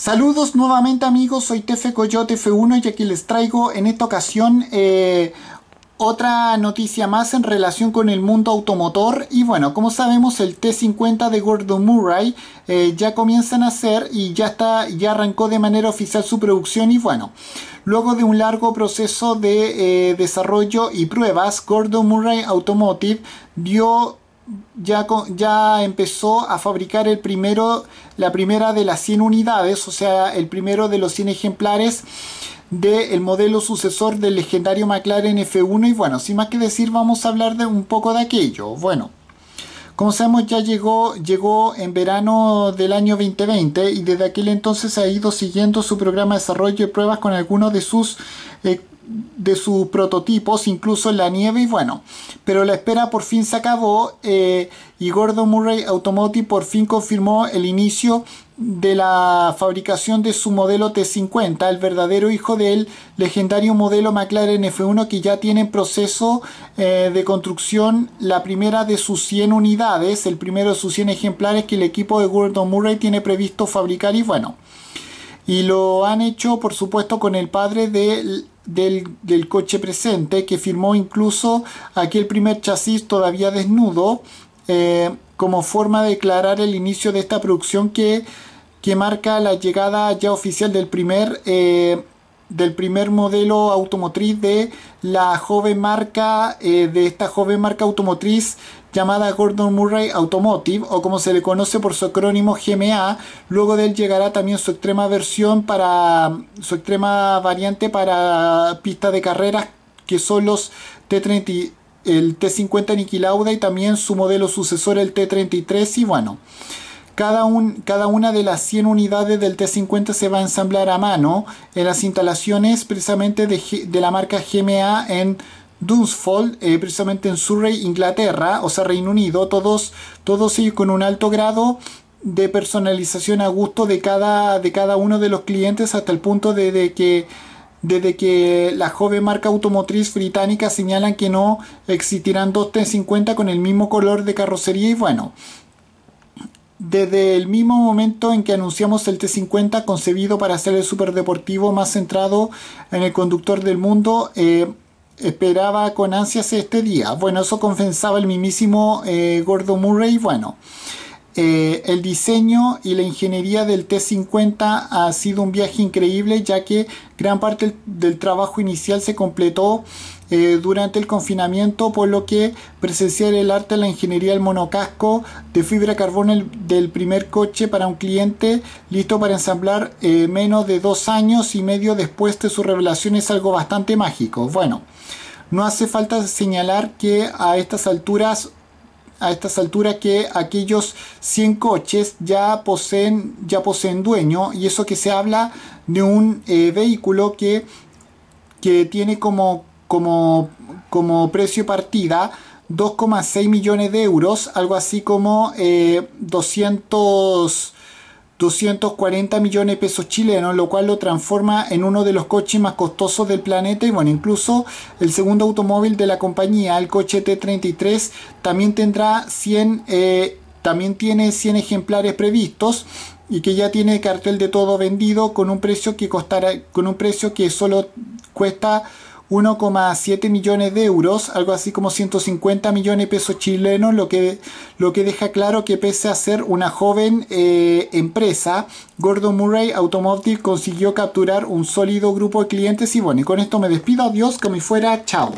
Saludos nuevamente amigos, soy Tefe Coyote F1 y aquí les traigo en esta ocasión eh, otra noticia más en relación con el mundo automotor y bueno, como sabemos el T50 de Gordon Murray eh, ya comienza a nacer y ya está, ya arrancó de manera oficial su producción y bueno, luego de un largo proceso de eh, desarrollo y pruebas, Gordon Murray Automotive dio ya, ya empezó a fabricar el primero, la primera de las 100 unidades, o sea, el primero de los 100 ejemplares del modelo sucesor del legendario McLaren F1 y bueno, sin más que decir vamos a hablar de un poco de aquello. Bueno, como sabemos ya llegó, llegó en verano del año 2020 y desde aquel entonces ha ido siguiendo su programa de desarrollo y pruebas con algunos de sus eh, de sus prototipos, incluso en la nieve y bueno. Pero la espera por fin se acabó eh, y Gordon Murray Automotive por fin confirmó el inicio de la fabricación de su modelo T50, el verdadero hijo del legendario modelo McLaren F1 que ya tiene en proceso eh, de construcción la primera de sus 100 unidades, el primero de sus 100 ejemplares que el equipo de Gordon Murray tiene previsto fabricar y bueno. Y lo han hecho, por supuesto, con el padre de del, coche presente, que firmó incluso aquel primer chasis todavía desnudo, eh, como forma de declarar el inicio de esta producción que, que marca la llegada ya oficial del primer eh, del primer modelo automotriz de la joven marca, eh, de esta joven marca automotriz llamada Gordon Murray Automotive o como se le conoce por su acrónimo GMA. Luego de él llegará también su extrema versión para su extrema variante para pista de carreras que son los T30, el T50 Nikilauda y también su modelo sucesor el T33 y bueno. Cada, una de las 100 unidades del T50 se va a ensamblar a mano en las instalaciones precisamente de, la marca GMA en Dunsfold, eh, precisamente en Surrey, Inglaterra, o sea, Reino Unido, todos, todos ellos con un alto grado de personalización a gusto de cada, de cada uno de los clientes hasta el punto de, que desde que la joven marca automotriz británica señalan que no existirán dos T50 con el mismo color de carrocería y bueno, desde el mismo momento en que anunciamos el T50 concebido para ser el superdeportivo más centrado en el conductor del mundo, eh, esperaba con ansias este día. Bueno, eso confesaba el mismísimo eh, Gordon Gordo Murray. Bueno, eh, el diseño y la ingeniería del T-50 ha sido un viaje increíble ya que gran parte del, trabajo inicial se completó eh, durante el confinamiento por lo que presenciar el arte, de la ingeniería del monocasco de fibra carbono del primer coche para un cliente listo para ensamblar eh, menos de dos años y medio después de su revelación es algo bastante mágico. Bueno, no hace falta señalar que a estas alturas a estas alturas que aquellos 100 coches ya poseen, ya poseen dueño y eso que se habla de un eh, vehículo que, que tiene como, como, como precio partida 2,6 millones de euros, algo así como 200 eh, 240 millones de pesos chilenos, lo cual lo transforma en uno de los coches más costosos del planeta y bueno, incluso el segundo automóvil de la compañía, el coche T33, también tendrá 100, eh, también tiene 100 ejemplares previstos y que ya tiene cartel de todo vendido con un precio que costará, con un precio que solo cuesta 1,7 millones de euros, algo así como 150 millones de pesos chilenos, lo que, lo que deja claro que pese a ser una joven eh, empresa, Gordon Murray Automotive consiguió capturar un sólido grupo de clientes y bueno, y con esto me despido, adiós, como fuera, chao.